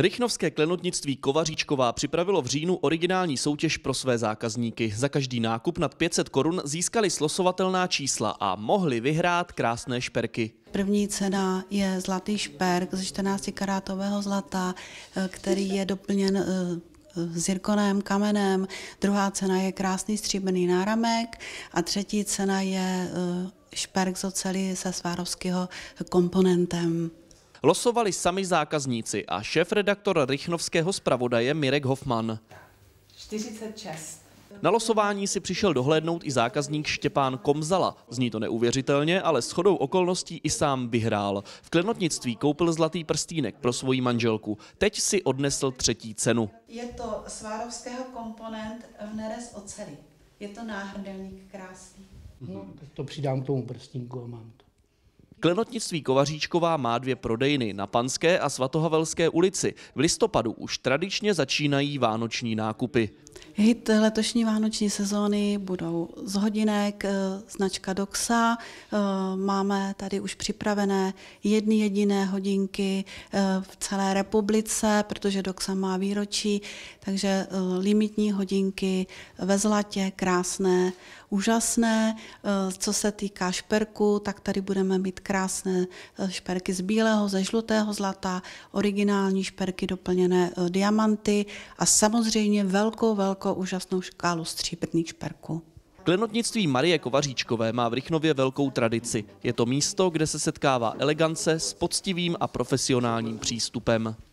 Rychnovské klenotnictví Kovaříčková připravilo v říjnu originální soutěž pro své zákazníky. Za každý nákup nad 500 korun získali slosovatelná čísla a mohli vyhrát krásné šperky. První cena je zlatý šperk ze 14-karátového zlata, eh, který je doplněn eh, zirkonem, kamenem. Druhá cena je krásný stříbrný náramek a třetí cena je eh, šperk z oceli se svárovského komponentem. Losovali sami zákazníci a šéf-redaktor Rychnovského zpravodaje Mirek Hoffman. 46. Na losování si přišel dohlédnout i zákazník Štěpán Komzala. Zní to neuvěřitelně, ale s chodou okolností i sám vyhrál. V klenotnictví koupil zlatý prstínek pro svoji manželku. Teď si odnesl třetí cenu. Je to Svárovského komponent v nerez oceli. Je to náhrdelník krásný. No, to přidám k tomu prstínku a mám to. Klenotnictví Kovaříčková má dvě prodejny na Panské a Svatohavelské ulici. V listopadu už tradičně začínají vánoční nákupy. Hit letošní vánoční sezóny budou z hodinek, eh, značka Doxa. Eh, máme tady už připravené jedny jediné hodinky eh, v celé republice, protože Doxa má výročí, takže limitní hodinky ve zlatě, krásné, úžasné. Co se týká šperku, tak tady budeme mít krásné krásné eh, šperky z bílého, ze žlutého zlata, originální šperky doplněné eh, diamanty a samozřejmě velkou, velkou úžasnou škálu stříbrných šperků. Klenotnictví Marie Kovaříčkové má v Rychnově velkou tradici. Je to místo, kde se setkává elegance s poctivým a profesionálním přístupem.